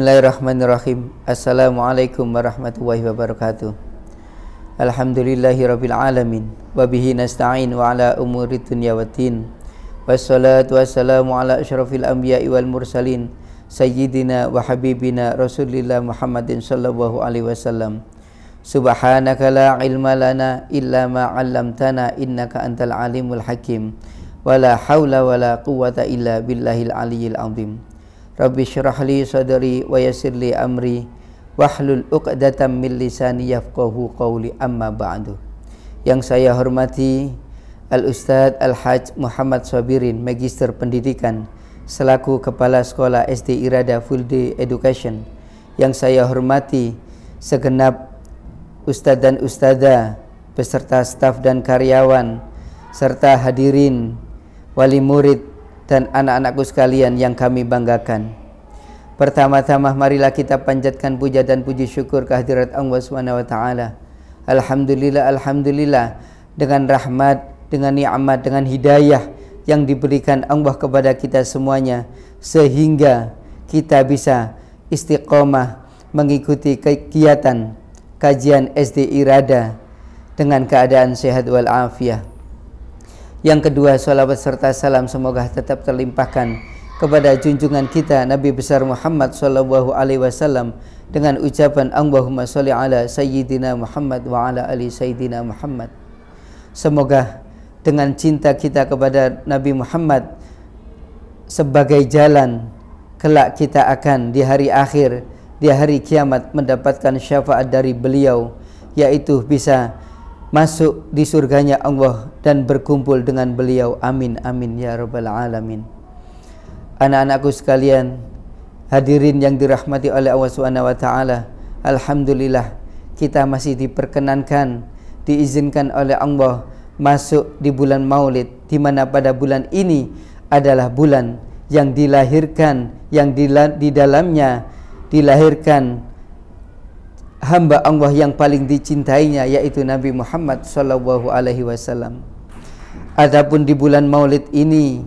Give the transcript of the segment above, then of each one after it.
Bismillahirrahmanirrahim Assalamualaikum warahmatullahi wabarakatuh Alhamdulillahi rabbil alamin Wabihi nasta'in wa ala umuri dunia wa din Wassalatu wassalamu ala ashrafil anbiya wal mursalin Sayyidina wa habibina Rasulillah Muhammadin sallallahu alaihi wasallam Subhanaka la ilma lana illa ma 'allamtana innaka antal alimul hakim wala haula wala quwwata illa billahil aliyyil azim Rabbi syrah li sadri wa yasir li amri Wahlul uqdatan min lisani yafqahu qawli amma ba'du Yang saya hormati Al-Ustaz Al-Hajj Muhammad Sabirin Magister Pendidikan Selaku Kepala Sekolah SD Irada Full Day Education Yang saya hormati Segenap Ustaz dan Ustazah Beserta staf dan karyawan Serta hadirin Wali murid dan anak-anakku sekalian yang kami banggakan. Pertama-tama marilah kita panjatkan puja dan puji syukur kehadirat Allah Subhanahu wa taala. Alhamdulillah alhamdulillah dengan rahmat, dengan nikmat, dengan hidayah yang diberikan Allah kepada kita semuanya sehingga kita bisa istiqomah mengikuti kegiatan kajian SD Irada dengan keadaan sehat wal yang kedua, salawat serta salam semoga tetap terlimpahkan kepada junjungan kita Nabi besar Muhammad sallallahu alaihi wasallam dengan ucapan Allahumma sholli ala sayyidina Muhammad wa ala ali sayyidina Muhammad. Semoga dengan cinta kita kepada Nabi Muhammad sebagai jalan kelak kita akan di hari akhir di hari kiamat mendapatkan syafaat dari beliau yaitu bisa masuk di surganya Allah dan berkumpul dengan beliau. Amin amin ya rabbal alamin. Anak-anakku sekalian, hadirin yang dirahmati oleh Allah Subhanahu wa taala. Alhamdulillah kita masih diperkenankan, diizinkan oleh Allah masuk di bulan Maulid di mana pada bulan ini adalah bulan yang dilahirkan yang di, di dalamnya dilahirkan hamba Allah yang paling dicintainya yaitu Nabi Muhammad sallallahu alaihi wasallam. Adapun di bulan Maulid ini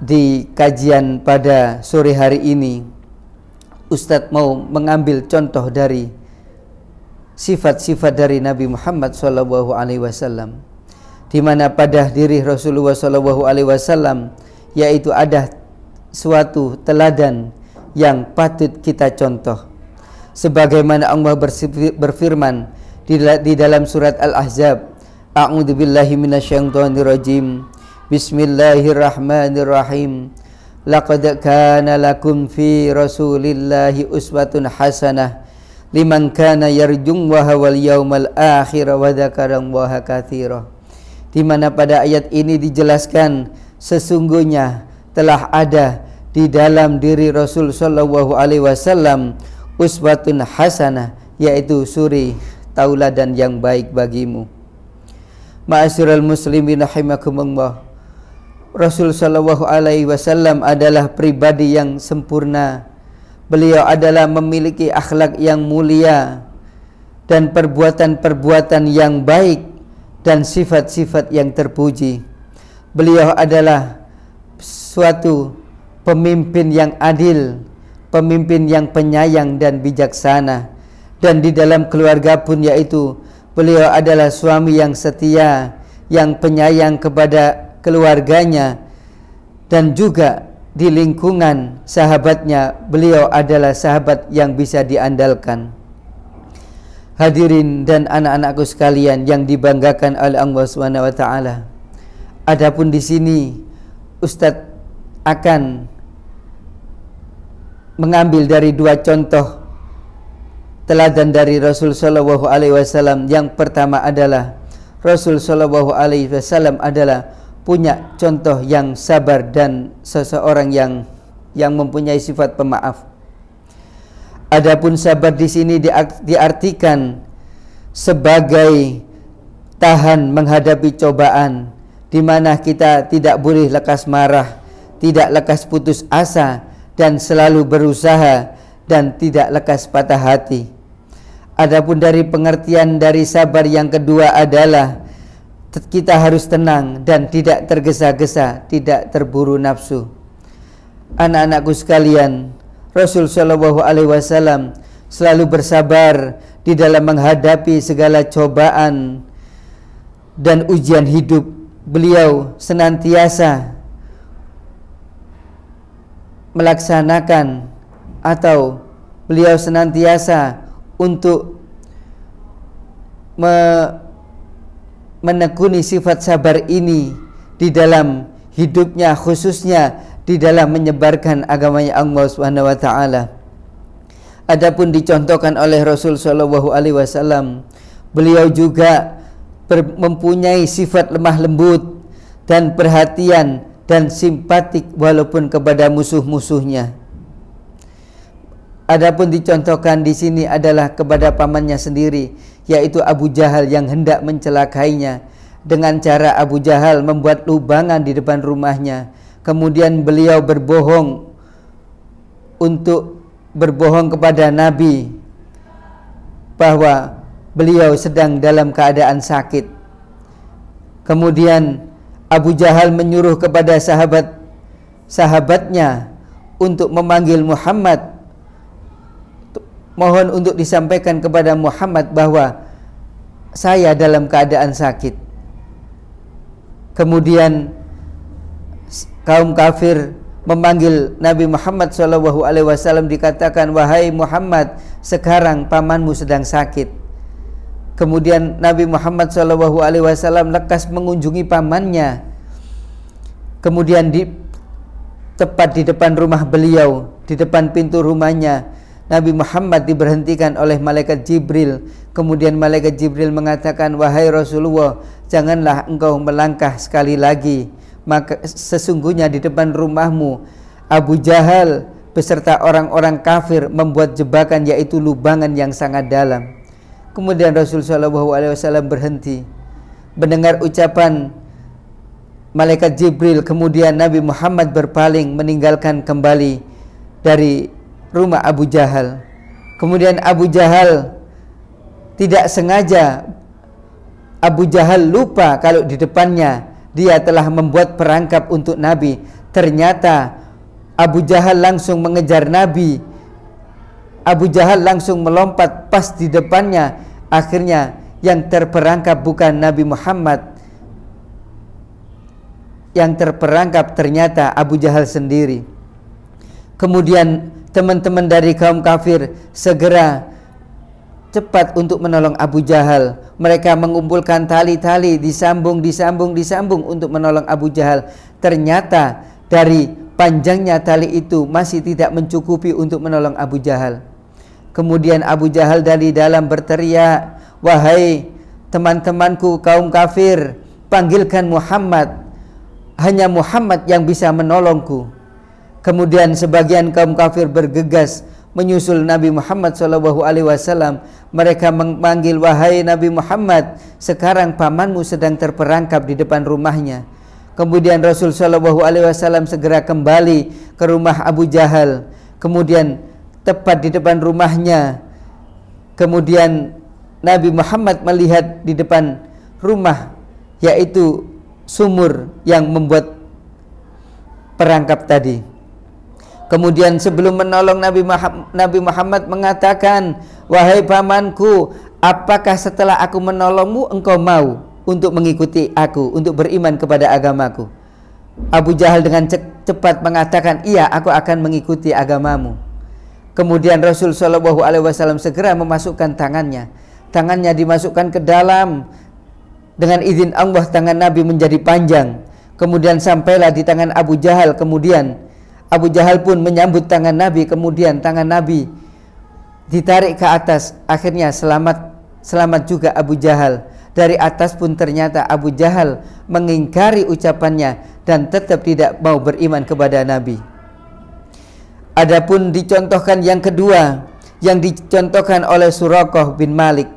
di kajian pada sore hari ini Ustadz mau mengambil contoh dari sifat-sifat dari Nabi Muhammad sallallahu alaihi wasallam di mana pada diri Rasulullah sallallahu alaihi wasallam yaitu ada suatu teladan yang patut kita contoh sebagaimana Allah berfirman di dalam surat Al-Ahzab A'udzu billahi minasyaitonir rajim Bismillahirrahmanirrahim Laqad kana lakum fi Rasulillahi uswatun hasanah liman kana yarjung wa hawal yaumal akhir wa dzakara katsira di mana pada ayat ini dijelaskan sesungguhnya telah ada di dalam diri Rasul sallallahu alaihi wasallam uswatun hasanah yaitu suri tauladan yang baik bagimu. Ma'asyiral muslimin rahimakumullah. Rasul sallallahu alaihi wasallam adalah pribadi yang sempurna. Beliau adalah memiliki akhlak yang mulia dan perbuatan-perbuatan yang baik dan sifat-sifat yang terpuji. Beliau adalah suatu pemimpin yang adil pemimpin yang penyayang dan bijaksana dan di dalam keluarga pun yaitu beliau adalah suami yang setia yang penyayang kepada keluarganya dan juga di lingkungan sahabatnya beliau adalah sahabat yang bisa diandalkan hadirin dan anak-anakku sekalian yang dibanggakan oleh Allah Subhanahu wa taala adapun di sini Ustadz akan mengambil dari dua contoh teladan dari Rasul Shallallahu Alaihi Wasallam. Yang pertama adalah Rasul Shallallahu Alaihi Wasallam adalah punya contoh yang sabar dan seseorang yang yang mempunyai sifat pemaaf. Adapun sabar di sini diartikan sebagai tahan menghadapi cobaan di mana kita tidak boleh lekas marah, tidak lekas putus asa, dan selalu berusaha dan tidak lekas patah hati. Adapun dari pengertian dari sabar yang kedua adalah kita harus tenang dan tidak tergesa-gesa, tidak terburu nafsu. Anak-anakku sekalian, Rasul Shallallahu alaihi wasallam selalu bersabar di dalam menghadapi segala cobaan dan ujian hidup. Beliau senantiasa melaksanakan atau beliau senantiasa untuk me menekuni sifat sabar ini di dalam hidupnya khususnya di dalam menyebarkan agamanya Allah Subhanahu wa taala. Adapun dicontohkan oleh Rasul Shallallahu alaihi wasallam, beliau juga mempunyai sifat lemah lembut dan perhatian dan simpatik walaupun kepada musuh-musuhnya. Adapun dicontohkan di sini adalah kepada pamannya sendiri, yaitu Abu Jahal yang hendak mencelakainya dengan cara Abu Jahal membuat lubangan di depan rumahnya. Kemudian beliau berbohong untuk berbohong kepada Nabi bahwa beliau sedang dalam keadaan sakit. Kemudian Abu Jahal menyuruh kepada sahabat sahabatnya untuk memanggil Muhammad mohon untuk disampaikan kepada Muhammad bahwa saya dalam keadaan sakit kemudian kaum kafir memanggil Nabi Muhammad SAW dikatakan wahai Muhammad sekarang pamanmu sedang sakit Kemudian Nabi Muhammad Shallallahu Alaihi Wasallam lekas mengunjungi pamannya. Kemudian di tepat di depan rumah beliau, di depan pintu rumahnya, Nabi Muhammad diberhentikan oleh malaikat Jibril. Kemudian malaikat Jibril mengatakan, "Wahai Rasulullah, janganlah engkau melangkah sekali lagi. Maka sesungguhnya di depan rumahmu Abu Jahal beserta orang-orang kafir membuat jebakan yaitu lubangan yang sangat dalam." Kemudian Rasul Shallallahu Alaihi Wasallam berhenti mendengar ucapan malaikat Jibril. Kemudian Nabi Muhammad berpaling meninggalkan kembali dari rumah Abu Jahal. Kemudian Abu Jahal tidak sengaja Abu Jahal lupa kalau di depannya dia telah membuat perangkap untuk Nabi. Ternyata Abu Jahal langsung mengejar Nabi Abu Jahal langsung melompat pas di depannya. Akhirnya yang terperangkap bukan Nabi Muhammad. Yang terperangkap ternyata Abu Jahal sendiri. Kemudian teman-teman dari kaum kafir segera cepat untuk menolong Abu Jahal. Mereka mengumpulkan tali-tali, disambung, disambung, disambung untuk menolong Abu Jahal. Ternyata dari panjangnya tali itu masih tidak mencukupi untuk menolong Abu Jahal. Kemudian Abu Jahal dari dalam berteriak, "Wahai teman-temanku kaum kafir, panggilkan Muhammad. Hanya Muhammad yang bisa menolongku." Kemudian sebagian kaum kafir bergegas menyusul Nabi Muhammad saw. Alaihi Wasallam. Mereka memanggil wahai Nabi Muhammad, sekarang pamanmu sedang terperangkap di depan rumahnya. Kemudian Rasul saw Alaihi Wasallam segera kembali ke rumah Abu Jahal. Kemudian tepat di depan rumahnya kemudian Nabi Muhammad melihat di depan rumah yaitu sumur yang membuat perangkap tadi Kemudian sebelum menolong Nabi Muhammad, Nabi Muhammad mengatakan, "Wahai pamanku, apakah setelah aku menolongmu engkau mau untuk mengikuti aku, untuk beriman kepada agamaku?" Abu Jahal dengan cepat mengatakan, "Iya, aku akan mengikuti agamamu." Kemudian Rasul Shallallahu Alaihi Wasallam segera memasukkan tangannya. Tangannya dimasukkan ke dalam. Dengan izin Allah tangan Nabi menjadi panjang. Kemudian sampailah di tangan Abu Jahal. Kemudian Abu Jahal pun menyambut tangan Nabi. Kemudian tangan Nabi ditarik ke atas. Akhirnya selamat selamat juga Abu Jahal. Dari atas pun ternyata Abu Jahal mengingkari ucapannya dan tetap tidak mau beriman kepada Nabi. Adapun dicontohkan yang kedua yang dicontohkan oleh Surakoh bin Malik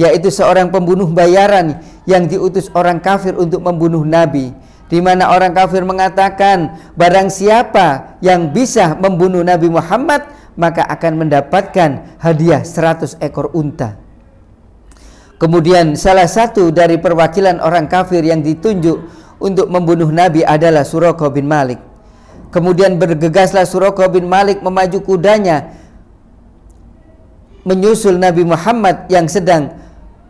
yaitu seorang pembunuh bayaran yang diutus orang kafir untuk membunuh Nabi di mana orang kafir mengatakan barang siapa yang bisa membunuh Nabi Muhammad maka akan mendapatkan hadiah 100 ekor unta. Kemudian salah satu dari perwakilan orang kafir yang ditunjuk untuk membunuh Nabi adalah Surakoh bin Malik. Kemudian bergegaslah Suroko bin Malik memaju kudanya menyusul Nabi Muhammad yang sedang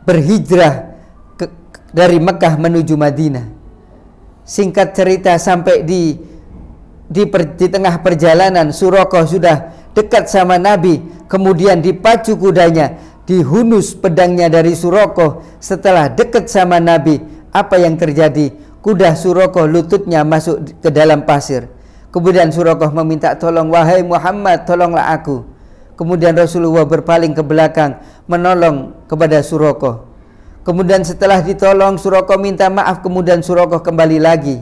berhijrah ke, dari Mekah menuju Madinah. Singkat cerita sampai di di, per, di tengah perjalanan Suroko sudah dekat sama Nabi, kemudian dipacu kudanya, dihunus pedangnya dari Suroko. Setelah dekat sama Nabi, apa yang terjadi? Kuda Suroko lututnya masuk ke dalam pasir Kemudian Surakoh meminta tolong, wahai Muhammad tolonglah aku. Kemudian Rasulullah berpaling ke belakang menolong kepada Surakoh. Kemudian setelah ditolong Surakoh minta maaf kemudian Surakoh kembali lagi.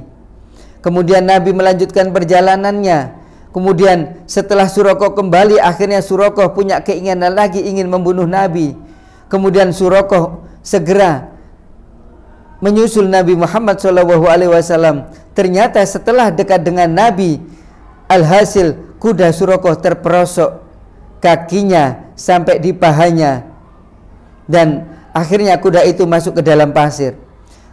Kemudian Nabi melanjutkan perjalanannya. Kemudian setelah Surakoh kembali akhirnya Surakoh punya keinginan lagi ingin membunuh Nabi. Kemudian Surakoh segera menyusul Nabi Muhammad SAW. Ternyata setelah dekat dengan Nabi, alhasil kuda Surokoh terperosok kakinya sampai di pahanya dan akhirnya kuda itu masuk ke dalam pasir.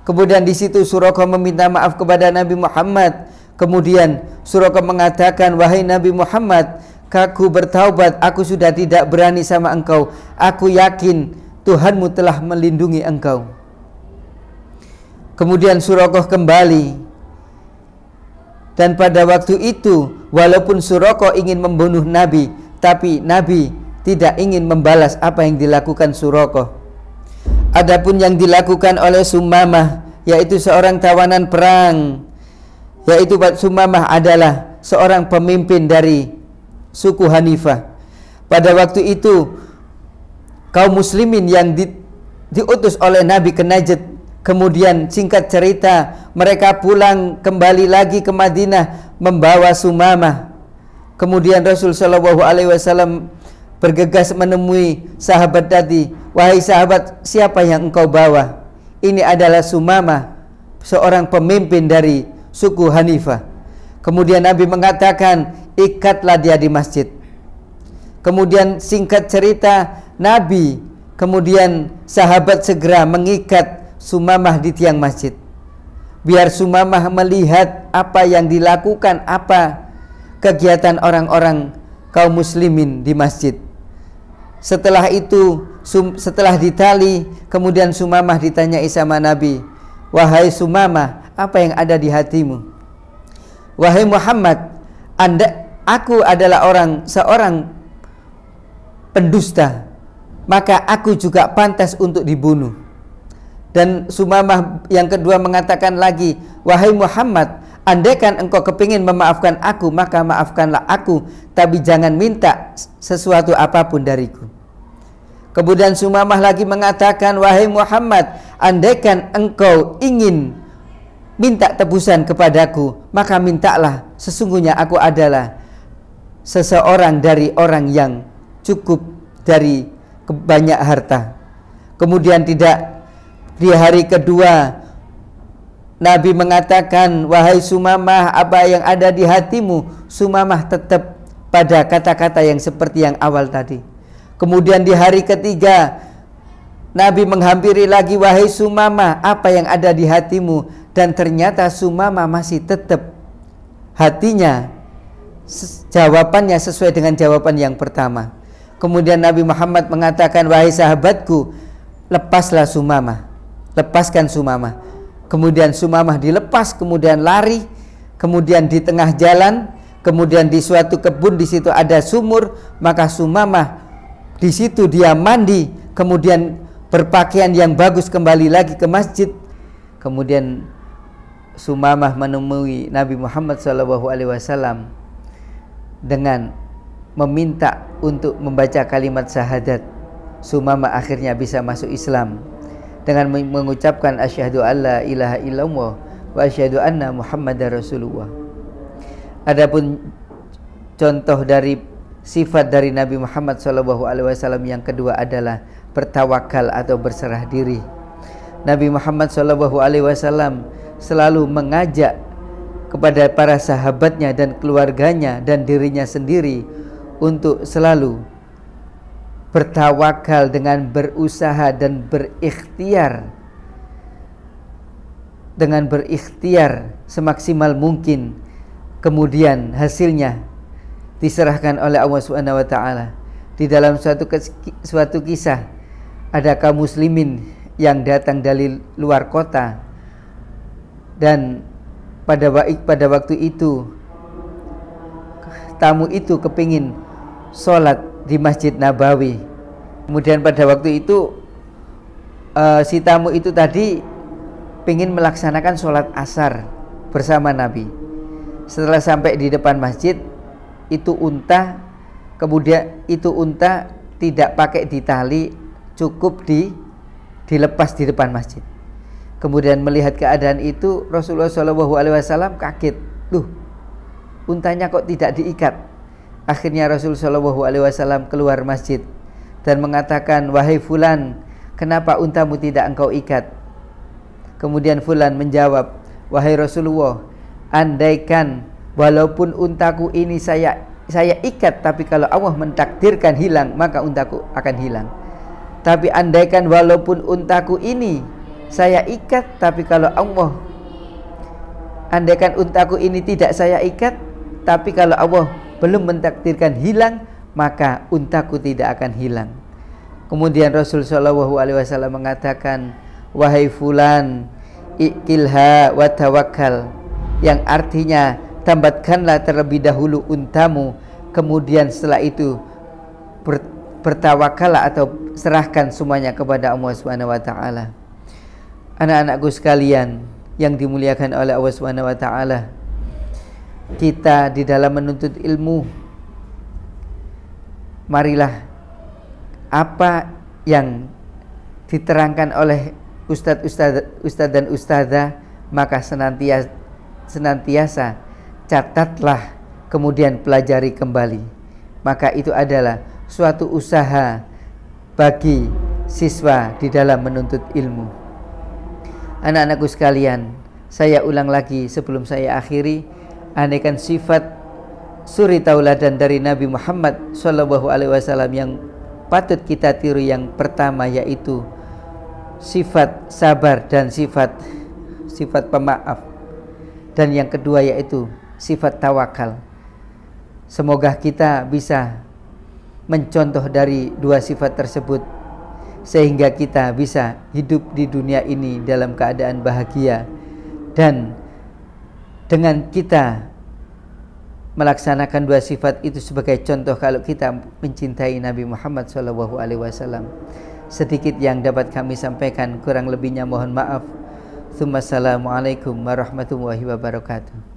Kemudian di situ Surokoh meminta maaf kepada Nabi Muhammad. Kemudian Surokoh mengatakan, wahai Nabi Muhammad, kaku bertaubat, aku sudah tidak berani sama engkau. Aku yakin Tuhanmu telah melindungi engkau. Kemudian Surokoh kembali dan pada waktu itu walaupun Surokoh ingin membunuh Nabi tapi Nabi tidak ingin membalas apa yang dilakukan Surokoh. Adapun yang dilakukan oleh Sumamah yaitu seorang tawanan perang yaitu Sumamah adalah seorang pemimpin dari suku Hanifah. Pada waktu itu kaum muslimin yang di, diutus oleh Nabi ke Najd Kemudian singkat cerita mereka pulang kembali lagi ke Madinah membawa Sumama. Kemudian Rasul Shallallahu Alaihi Wasallam bergegas menemui sahabat tadi. Wahai sahabat, siapa yang engkau bawa? Ini adalah Sumama, seorang pemimpin dari suku Hanifah. Kemudian Nabi mengatakan, ikatlah dia di masjid. Kemudian singkat cerita, Nabi kemudian sahabat segera mengikat Sumamah di tiang masjid. Biar Sumamah melihat apa yang dilakukan, apa kegiatan orang-orang kaum muslimin di masjid. Setelah itu, sum, setelah ditali, kemudian Sumamah ditanya sama Nabi, "Wahai Sumamah, apa yang ada di hatimu?" "Wahai Muhammad, Anda aku adalah orang seorang pendusta, maka aku juga pantas untuk dibunuh." Dan Sumamah yang kedua mengatakan lagi, "Wahai Muhammad, andaikan engkau kepingin memaafkan aku, maka maafkanlah aku, tapi jangan minta sesuatu apapun dariku." Kemudian Sumamah lagi mengatakan, "Wahai Muhammad, andaikan engkau ingin minta tebusan kepadaku, maka mintalah, sesungguhnya aku adalah seseorang dari orang yang cukup dari banyak harta." Kemudian tidak di hari kedua Nabi mengatakan Wahai Sumamah apa yang ada di hatimu Sumamah tetap pada kata-kata yang seperti yang awal tadi Kemudian di hari ketiga Nabi menghampiri lagi Wahai Sumamah apa yang ada di hatimu Dan ternyata Sumamah masih tetap Hatinya Jawabannya sesuai dengan jawaban yang pertama Kemudian Nabi Muhammad mengatakan Wahai sahabatku Lepaslah Sumamah lepaskan Sumamah kemudian Sumamah dilepas kemudian lari kemudian di tengah jalan kemudian di suatu kebun di situ ada sumur maka Sumamah di situ dia mandi kemudian berpakaian yang bagus kembali lagi ke masjid kemudian Sumamah menemui Nabi Muhammad SAW dengan meminta untuk membaca kalimat syahadat Sumamah akhirnya bisa masuk Islam dengan mengucapkan asyhadu alla ilaha illallah wa asyhadu anna muhammadar rasulullah. Adapun contoh dari sifat dari Nabi Muhammad saw alaihi wasallam yang kedua adalah bertawakal atau berserah diri. Nabi Muhammad saw alaihi wasallam selalu mengajak kepada para sahabatnya dan keluarganya dan dirinya sendiri untuk selalu bertawakal dengan berusaha dan berikhtiar dengan berikhtiar semaksimal mungkin kemudian hasilnya diserahkan oleh Allah Subhanahu wa taala di dalam suatu suatu kisah ada kaum muslimin yang datang dari luar kota dan pada baik pada waktu itu tamu itu kepingin sholat di Masjid Nabawi. Kemudian pada waktu itu uh, si tamu itu tadi ingin melaksanakan sholat asar bersama Nabi. Setelah sampai di depan masjid, itu unta, kemudian itu unta tidak pakai di tali cukup di dilepas di depan masjid. Kemudian melihat keadaan itu Rasulullah saw kaget, tuh untanya kok tidak diikat? Akhirnya Rasul Shallallahu Alaihi Wasallam keluar masjid dan mengatakan, wahai Fulan, kenapa untamu tidak engkau ikat? Kemudian Fulan menjawab, wahai Rasulullah, andaikan walaupun untaku ini saya saya ikat, tapi kalau Allah mentakdirkan hilang, maka untaku akan hilang. Tapi andaikan walaupun untaku ini saya ikat, tapi kalau Allah andaikan untaku ini tidak saya ikat, tapi kalau Allah belum mentakdirkan hilang, maka untaku tidak akan hilang. Kemudian Rasul Shallallahu Alaihi Wasallam mengatakan, wahai fulan, ikilha watawakal, yang artinya tambatkanlah terlebih dahulu untamu, kemudian setelah itu bertawakallah atau serahkan semuanya kepada Allah Subhanahu Wa Taala. Anak-anakku sekalian yang dimuliakan oleh Allah Subhanahu Wa Taala, kita di dalam menuntut ilmu marilah apa yang diterangkan oleh ustadz ustadz ustadz dan ustadzah maka senantiasa senantiasa catatlah kemudian pelajari kembali maka itu adalah suatu usaha bagi siswa di dalam menuntut ilmu anak-anakku sekalian saya ulang lagi sebelum saya akhiri anekan sifat suri tauladan dari Nabi Muhammad saw Alaihi Wasallam yang patut kita tiru yang pertama yaitu sifat sabar dan sifat sifat pemaaf dan yang kedua yaitu sifat tawakal semoga kita bisa mencontoh dari dua sifat tersebut sehingga kita bisa hidup di dunia ini dalam keadaan bahagia dan dengan kita melaksanakan dua sifat itu sebagai contoh kalau kita mencintai Nabi Muhammad SAW, Alaihi Wasallam. Sedikit yang dapat kami sampaikan, kurang lebihnya mohon maaf. Assalamualaikum warahmatullahi wabarakatuh.